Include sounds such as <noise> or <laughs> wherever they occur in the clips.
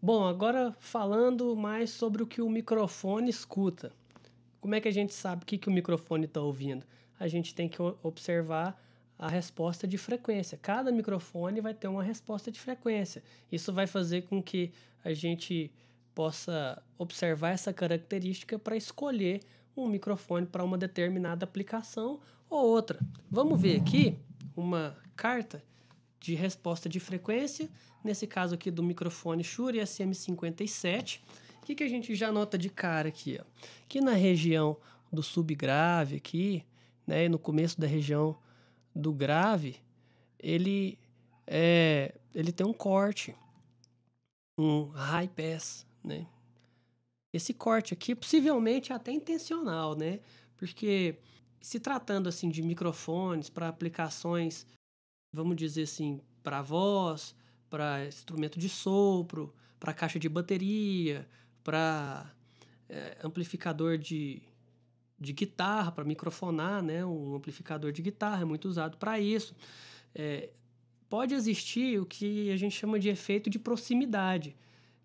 Bom, agora falando mais sobre o que o microfone escuta. Como é que a gente sabe o que, que o microfone está ouvindo? A gente tem que observar a resposta de frequência. Cada microfone vai ter uma resposta de frequência. Isso vai fazer com que a gente possa observar essa característica para escolher um microfone para uma determinada aplicação ou outra. Vamos ver aqui uma carta de resposta de frequência, nesse caso aqui do microfone Shure SM57. O que, que a gente já nota de cara aqui? Ó? Que na região do subgrave aqui, né, no começo da região do grave, ele, é, ele tem um corte, um high pass, né? Esse corte aqui possivelmente é até intencional, né? Porque se tratando assim de microfones para aplicações vamos dizer assim, para voz, para instrumento de sopro, para caixa de bateria, para é, eh, amplificador de, de guitarra, para microfonar, né? Um amplificador de guitarra é muito usado para isso. É, pode existir o que a gente chama de efeito de proximidade,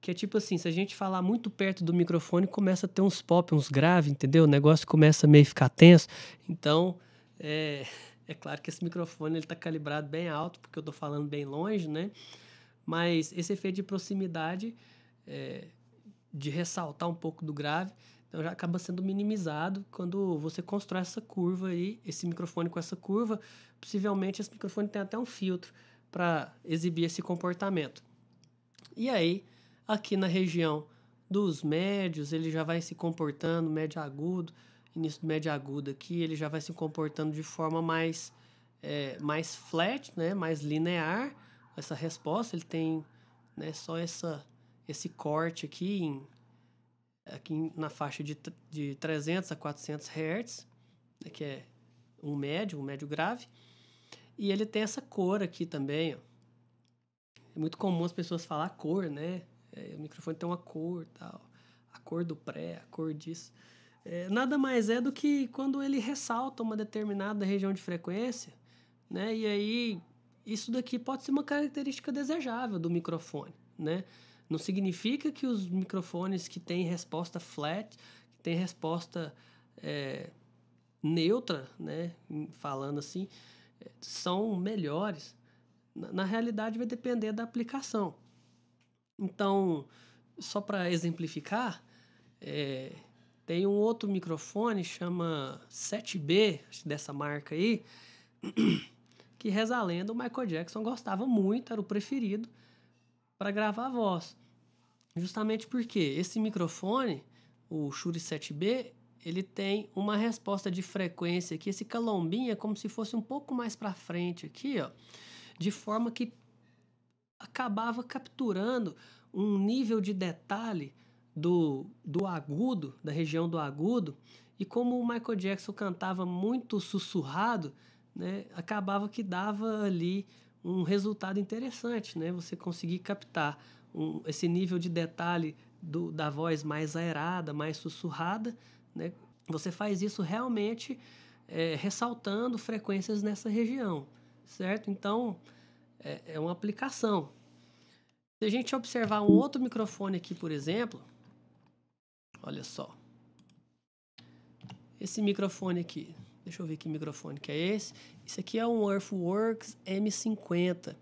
que é tipo assim, se a gente falar muito perto do microfone, começa a ter uns pop, uns graves, entendeu? O negócio começa a meio ficar tenso. Então, é é claro que esse microfone ele está calibrado bem alto, porque eu estou falando bem longe, né? Mas esse efeito de proximidade, é, de ressaltar um pouco do grave, então já acaba sendo minimizado quando você constrói essa curva aí, esse microfone com essa curva. Possivelmente esse microfone tem até um filtro para exibir esse comportamento. E aí, aqui na região dos médios, ele já vai se comportando, médio agudo, início do médio agudo aqui, ele já vai se comportando de forma mais, é, mais flat, né? mais linear. Essa resposta, ele tem né, só essa, esse corte aqui, em, aqui na faixa de, de 300 a 400 Hz, né, que é um médio, um médio grave. E ele tem essa cor aqui também. Ó. É muito comum as pessoas falar cor, né? É, o microfone tem uma cor tal. A cor do pré, a cor disso é, nada mais é do que quando ele ressalta uma determinada região de frequência, né? E aí isso daqui pode ser uma característica desejável do microfone, né? Não significa que os microfones que têm resposta flat, que têm resposta é, neutra, né? Falando assim, é, são melhores. Na, na realidade, vai depender da aplicação. Então, só para exemplificar, é, tem um outro microfone, chama 7B, dessa marca aí, <clears throat> que reza a lenda, o Michael Jackson gostava muito, era o preferido para gravar a voz. Justamente porque esse microfone, o Shure 7B, ele tem uma resposta de frequência que esse calombinho é como se fosse um pouco mais para frente aqui, ó, de forma que acabava capturando um nível de detalhe do, do agudo, da região do agudo, e como o Michael Jackson cantava muito sussurrado, né, acabava que dava ali um resultado interessante, né? Você conseguir captar um, esse nível de detalhe do, da voz mais aerada, mais sussurrada, né? Você faz isso realmente é, ressaltando frequências nessa região, certo? Então é, é uma aplicação. Se a gente observar um outro microfone aqui, por exemplo, olha só. Esse microfone aqui, deixa eu ver que microfone que é esse. Esse aqui é um Earthworks M50.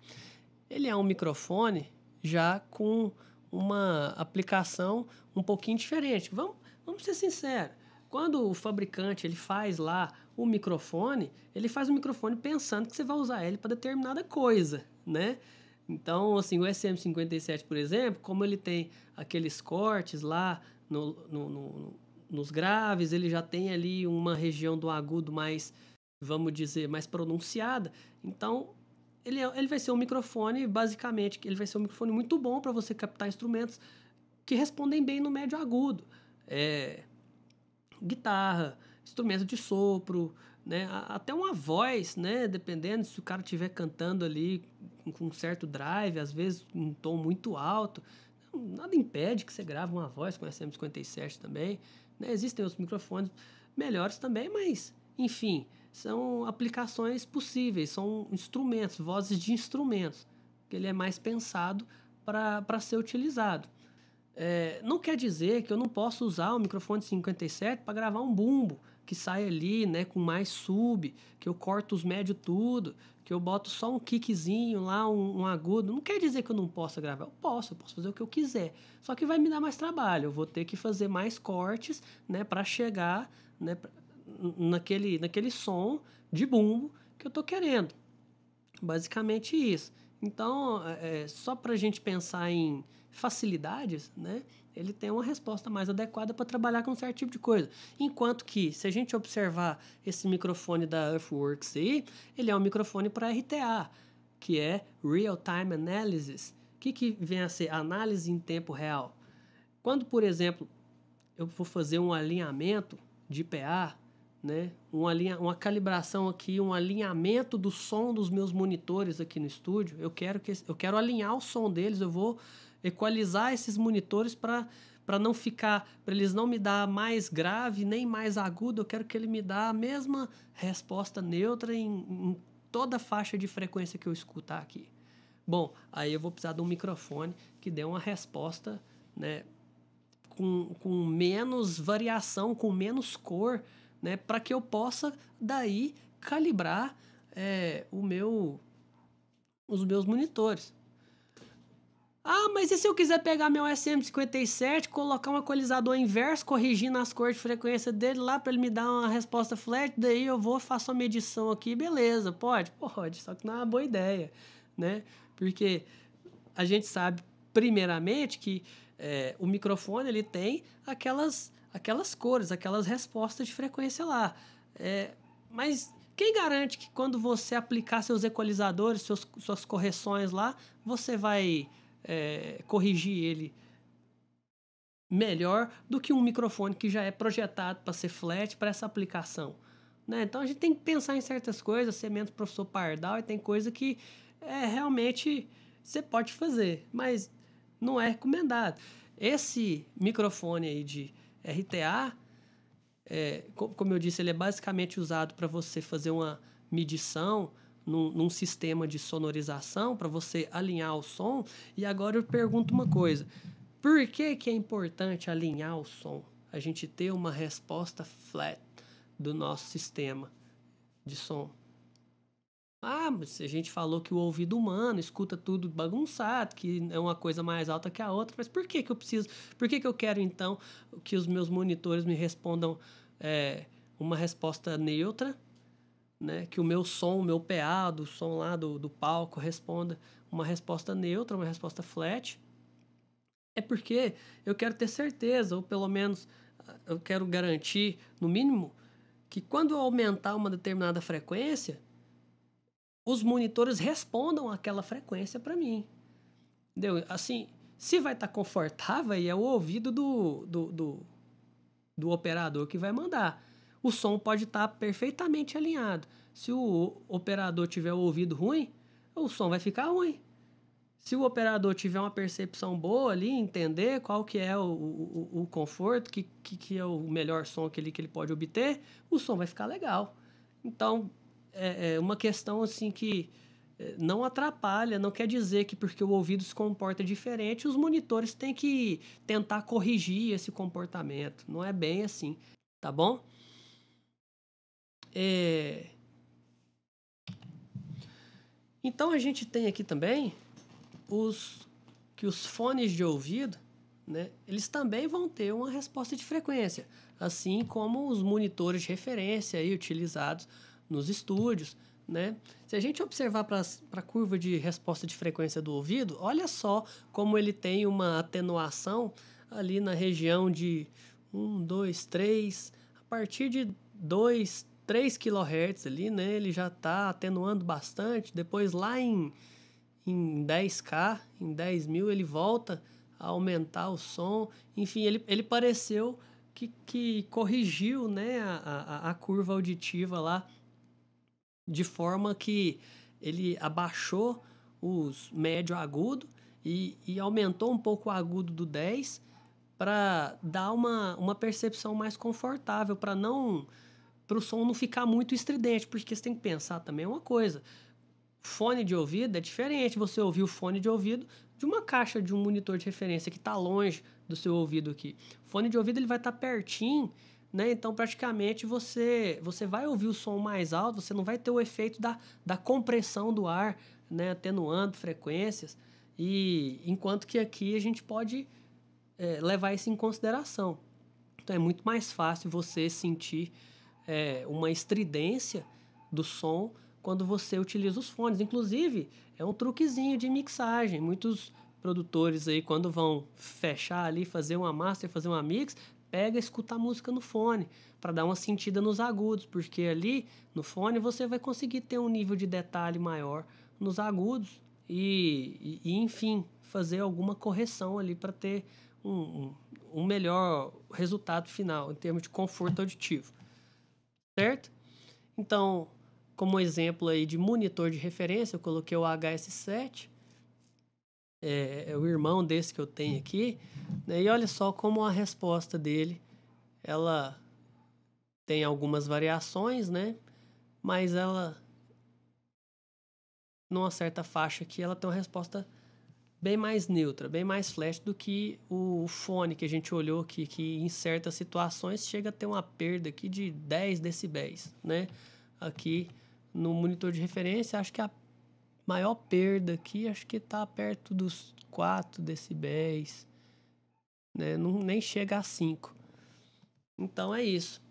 Ele é um microfone já com uma aplicação um pouquinho diferente. Vamos, vamos ser sinceros. Quando o fabricante ele faz lá o microfone, ele faz o microfone pensando que você vai usar ele para determinada coisa, né? Então, assim, o SM57, por exemplo, como ele tem aqueles cortes lá no, no, no, nos graves, ele já tem ali uma região do agudo mais, vamos dizer, mais pronunciada. Então, ele, é, ele vai ser um microfone, basicamente, ele vai ser um microfone muito bom para você captar instrumentos que respondem bem no médio agudo. É, guitarra, instrumento de sopro, né? até uma voz, né? dependendo se o cara estiver cantando ali com um certo drive, às vezes um tom muito alto, nada impede que você grave uma voz com SM57 também. Né? Existem outros microfones melhores também, mas, enfim, são aplicações possíveis, são instrumentos, vozes de instrumentos, que ele é mais pensado para ser utilizado. É, não quer dizer que eu não posso usar o microfone 57 para gravar um bumbo que sai ali né, com mais sub, que eu corto os médios tudo, que eu boto só um kickzinho lá, um, um, agudo, não quer dizer que eu não possa gravar. Eu posso, eu posso fazer o que eu quiser. Só que vai me dar mais trabalho. Eu vou ter que fazer mais cortes, né, para chegar, né, naquele naquele som de bumbo que eu tô querendo. Basicamente isso. Então, é, é só para a gente pensar em facilidades, né, ele tem uma resposta mais adequada para trabalhar com certo tipo de coisa. Enquanto que, se a gente observar esse microfone da Earthworks aí, ele é um microfone para RTA, que é Real Time Analysis. O que, que vem a ser análise em tempo real? Quando, por exemplo, eu vou fazer um alinhamento de PA né? Uma, uma calibração aqui, um alinhamento do som dos meus monitores aqui no estúdio. Eu quero que eu quero alinhar o som deles, eu vou equalizar esses monitores para para não ficar, para eles não me dar mais grave nem mais agudo, eu quero que ele me dê a mesma resposta neutra em, em toda a faixa de frequência que eu escutar aqui. Bom, aí eu vou precisar de um microfone que dê uma resposta, né, com, com menos variação, com menos cor, né, para que eu possa daí calibrar é, o meu, os meus monitores. Ah, mas e se eu quiser pegar meu SM57, colocar um equalizador inverso, corrigindo as cores de frequência dele lá para ele me dar uma resposta flat, daí eu vou faço a medição aqui, beleza? Pode, pode, só que não é uma boa ideia, né? Porque a gente sabe primeiramente que é, o microfone ele tem aquelas aquelas cores, aquelas respostas de frequência lá. É, mas quem garante que quando você aplicar seus equalizadores, seus, suas correções lá, você vai é, corrigir ele melhor do que um microfone que já é projetado para ser flat para essa aplicação? Né? Então a gente tem que pensar em certas coisas, ser menos professor Pardal, e tem coisa que é realmente você pode fazer, mas não é recomendado. Esse microfone aí de RTA, é, como eu disse, ele é basicamente usado para você fazer uma medição num, num sistema de sonorização, para você alinhar o som. E agora eu pergunto uma coisa: por que, que é importante alinhar o som? A gente ter uma resposta flat do nosso sistema de som. Ah, mas a gente falou que o ouvido humano escuta tudo bagunçado, que é uma coisa mais alta que a outra, mas por que, que eu preciso, por que, que eu quero então que os meus monitores me respondam é, uma resposta neutra, né? que o meu som, o meu PA, do som lá do, do palco, responda uma resposta neutra, uma resposta flat? É porque eu quero ter certeza, ou pelo menos eu quero garantir, no mínimo, que quando eu aumentar uma determinada frequência os monitores respondam aquela frequência para mim. Entendeu? Assim, se vai estar tá confortável, aí é o ouvido do, do, do, do, operador que vai mandar. O som pode estar tá perfeitamente alinhado. Se o operador tiver o ouvido ruim, o som vai ficar ruim. Se o operador tiver uma percepção boa ali, entender qual que é o, o, o conforto, que, que, que é o melhor som que ele, que ele pode obter, o som vai ficar legal. Então, é, é uma questão assim que é, não atrapalha, não quer dizer que porque o ouvido se comporta diferente, os monitores têm que tentar corrigir esse comportamento. Não é bem assim, tá bom? É... Então a gente tem aqui também os que os fones de ouvido, né, eles também vão ter uma resposta de frequência, assim como os monitores de referência aí utilizados nos estúdios, né? Se a gente observar para a curva de resposta de frequência do ouvido, olha só como ele tem uma atenuação ali na região de 1, 2, 3, a partir de 2, 3 kHz ali, né? Ele já está atenuando bastante. Depois lá em, em 10K, em 10 mil, ele volta a aumentar o som. Enfim, ele, ele pareceu que, que corrigiu né, a, a, a curva auditiva lá de forma que ele abaixou os médio agudo e, e aumentou um pouco o agudo do 10 para dar uma, uma percepção mais confortável, para não para o som não ficar muito estridente, porque você tem que pensar também uma coisa. Fone de ouvido é diferente você ouvir o fone de ouvido de uma caixa de um monitor de referência que está longe do seu ouvido aqui. Fone de ouvido ele vai estar tá pertinho né? Então, praticamente, você, você vai ouvir o som mais alto, você não vai ter o efeito da, da compressão do ar, né? Atenuando frequências. E enquanto que aqui a gente pode é, levar isso em consideração. Então, é muito mais fácil você sentir é, uma estridência do som quando você utiliza os fones. Inclusive, é um truquezinho de mixagem. Muitos produtores aí, quando vão fechar ali, fazer uma master, fazer uma mix, pega e escuta a música no fone, para dar uma sentida nos agudos, porque ali no fone você vai conseguir ter um nível de detalhe maior nos agudos e, e, enfim, fazer alguma correção ali para ter um, um, um melhor resultado final em termos de conforto auditivo. Certo? Então, como exemplo aí de monitor de referência, eu coloquei o HS7, é, é, o irmão desse que eu tenho aqui, né? e olha só como a resposta dele, ela tem algumas variações, né? Mas ela, numa certa faixa aqui, ela tem uma resposta bem mais neutra, bem mais flash do que o fone que a gente olhou aqui, que em certas situações chega a ter uma perda aqui de 10 decibéis, né? Aqui no monitor de referência, acho que a maior perda aqui acho que está perto dos 4 decibéis, né? Não, nem chega a 5. Então é isso.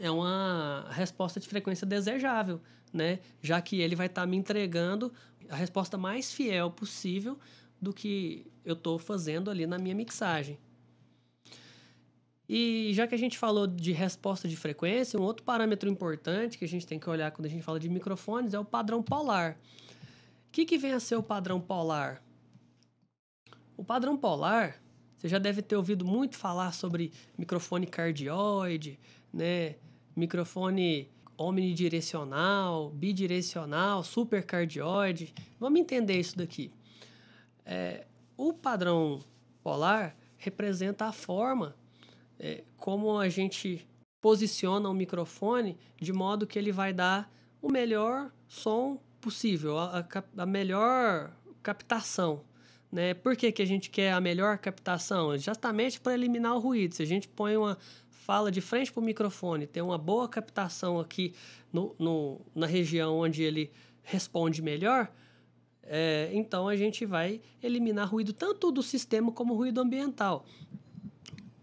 É uma resposta de frequência desejável, né? Já que ele vai estar tá me entregando a resposta mais fiel possível do que eu estou fazendo ali na minha mixagem. E já que a gente falou de resposta de frequência, um outro parâmetro importante que a gente tem que olhar quando a gente fala de microfones é o padrão polar que, que vem a ser o padrão polar? O padrão polar, você já deve ter ouvido muito falar sobre microfone cardioide, né? microfone omnidirecional, bidirecional, supercardioide. Vamos entender isso daqui. É, o padrão polar representa a forma é, como a gente posiciona o microfone de modo que ele vai dar o melhor som possível, a, a, a melhor captação. Né? Por que, que a gente quer a melhor captação? Justamente para eliminar o ruído. Se a gente põe uma fala de frente para o microfone, tem uma boa captação aqui no, no, na região onde ele responde melhor, é, então a gente vai eliminar ruído tanto do sistema como ruído ambiental.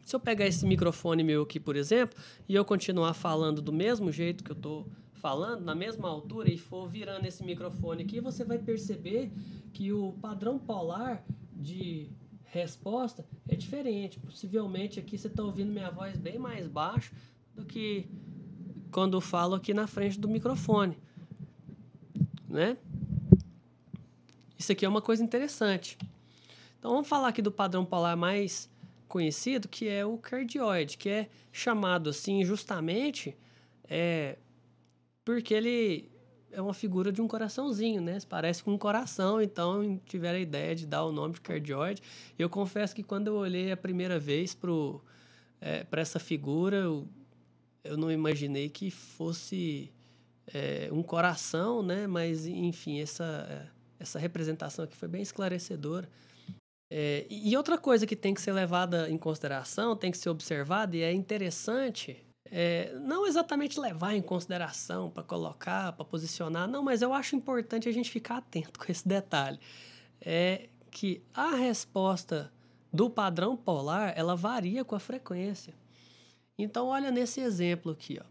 Se eu pegar esse microfone meu aqui, por exemplo, e eu continuar falando do mesmo jeito que eu estou falando na mesma altura e for virando esse microfone aqui, você vai perceber que o padrão polar de resposta é diferente. Possivelmente aqui você está ouvindo minha voz bem mais baixo do que quando falo aqui na frente do microfone, né? Isso aqui é uma coisa interessante. Então vamos falar aqui do padrão polar mais conhecido, que é o cardioide, que é chamado assim justamente é, porque ele é uma figura de um coraçãozinho, né? Parece com um coração, então tiveram a ideia de dar o nome de cardioide. Eu confesso que quando eu olhei a primeira vez pro é, para essa figura, eu, eu não imaginei que fosse é, um coração, né? Mas enfim, essa é, essa representação aqui foi bem esclarecedora. É, e outra coisa que tem que ser levada em consideração, tem que ser observada e é interessante é, não exatamente levar em consideração para colocar, para posicionar, não, mas eu acho importante a gente ficar atento <laughs> com esse detalhe. É que a resposta do padrão polar, ela varia com a frequência. Então, olha nesse exemplo aqui, ó.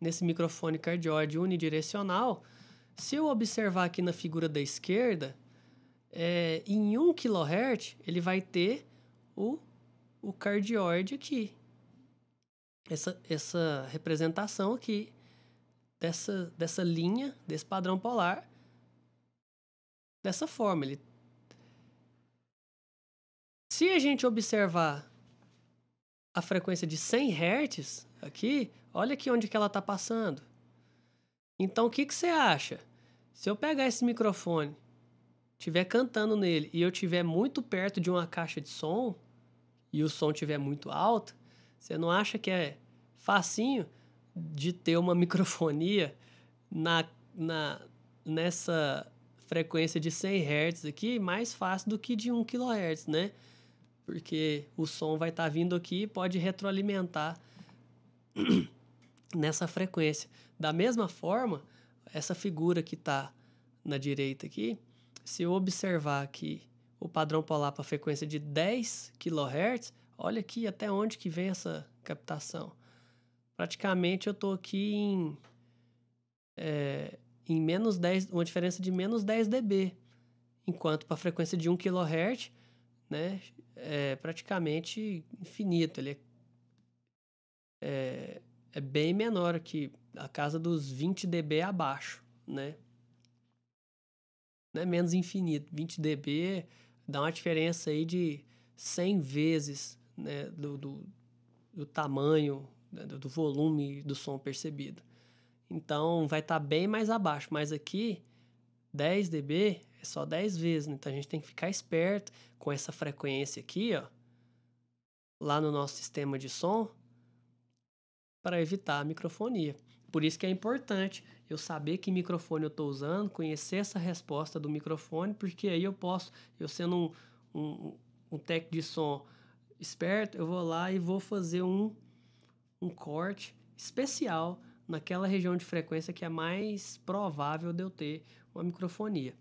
Nesse microfone cardioide unidirecional, se eu observar aqui na figura da esquerda, é, em 1 kHz ele vai ter o, o cardioide aqui essa, essa representação aqui dessa, dessa linha, desse padrão polar, dessa forma. Ele... Se a gente observar a frequência de 100 Hz aqui, olha aqui onde que ela está passando. Então, o que, que você acha? Se eu pegar esse microfone, tiver cantando nele e eu tiver muito perto de uma caixa de som e o som tiver muito alto, você não acha que é facinho de ter uma microfonia na, na, nessa frequência de 100 Hz aqui, mais fácil do que de 1 kHz, né? Porque o som vai estar tá vindo aqui e pode retroalimentar <coughs> nessa frequência. Da mesma forma, essa figura que está na direita aqui, se eu observar aqui o padrão polar para frequência de 10 kHz, olha aqui até onde que vem essa captação. Praticamente eu estou aqui em, é, em menos 10, uma diferença de menos 10 dB, enquanto para a frequência de 1 kHz, né, é praticamente infinito, ele é, é, é bem menor que a casa dos 20 dB abaixo, né? Não é menos infinito, 20 dB dá uma diferença aí de 100 vezes né, do, do, do, tamanho, né, do volume do som percebido. Então, vai estar tá bem mais abaixo, mas aqui, 10 dB é só 10 vezes, né? então a gente tem que ficar esperto com essa frequência aqui, ó, lá no nosso sistema de som, para evitar a microfonia. Por isso que é importante eu saber que microfone eu estou usando, conhecer essa resposta do microfone, porque aí eu posso, eu sendo um, um, um técnico de som esperto, eu vou lá e vou fazer um, um corte especial naquela região de frequência que é mais provável de eu ter uma microfonia.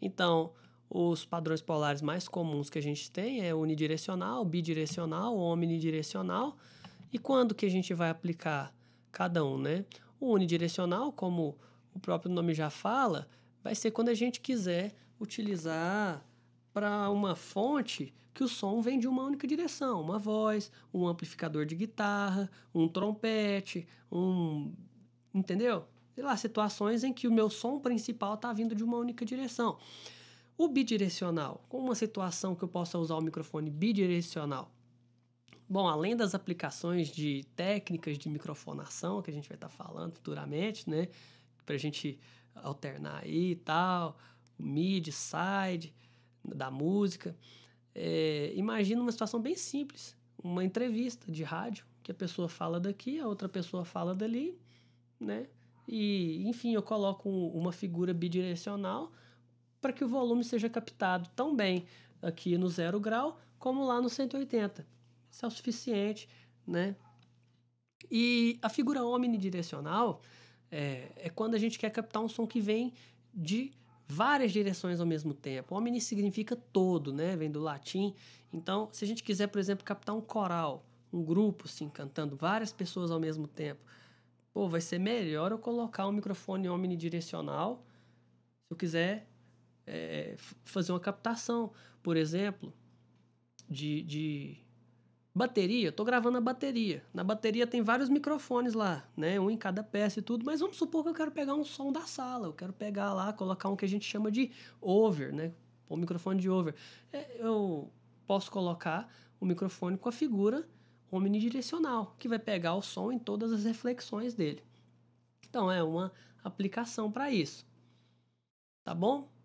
Então, os padrões polares mais comuns que a gente tem é unidirecional, bidirecional, omnidirecional. E quando que a gente vai aplicar cada um, né? O unidirecional, como o próprio nome já fala, vai ser quando a gente quiser utilizar para uma fonte que o som vem de uma única direção, uma voz, um amplificador de guitarra, um trompete, um entendeu? Sei lá, situações em que o meu som principal está vindo de uma única direção. O bidirecional, com uma situação que eu possa usar o microfone bidirecional. Bom, além das aplicações de técnicas de microfonação que a gente vai estar tá falando futuramente, né, para a gente alternar aí e tal, mid, side, da música. É, imagina uma situação bem simples, uma entrevista de rádio, que a pessoa fala daqui, a outra pessoa fala dali, né? E, enfim, eu coloco uma figura bidirecional para que o volume seja captado tão bem aqui no zero grau como lá no 180. Isso é o suficiente, né? E a figura omnidirecional é, é quando a gente quer captar um som que vem de várias direções ao mesmo tempo. Omni significa todo, né? Vem do latim. Então, se a gente quiser, por exemplo, captar um coral, um grupo assim, cantando várias pessoas ao mesmo tempo, pô, vai ser melhor eu colocar um microfone omnidirecional se eu quiser é, é fazer uma captação, por exemplo, de, de Bateria, eu tô gravando a bateria. Na bateria tem vários microfones lá, né? Um em cada peça e tudo, mas vamos supor que eu quero pegar um som da sala. Eu quero pegar lá, colocar um que a gente chama de over, né? O microfone de over. É, eu posso colocar o microfone com a figura omnidirecional, que vai pegar o som em todas as reflexões dele. Então é uma aplicação para isso. Tá bom?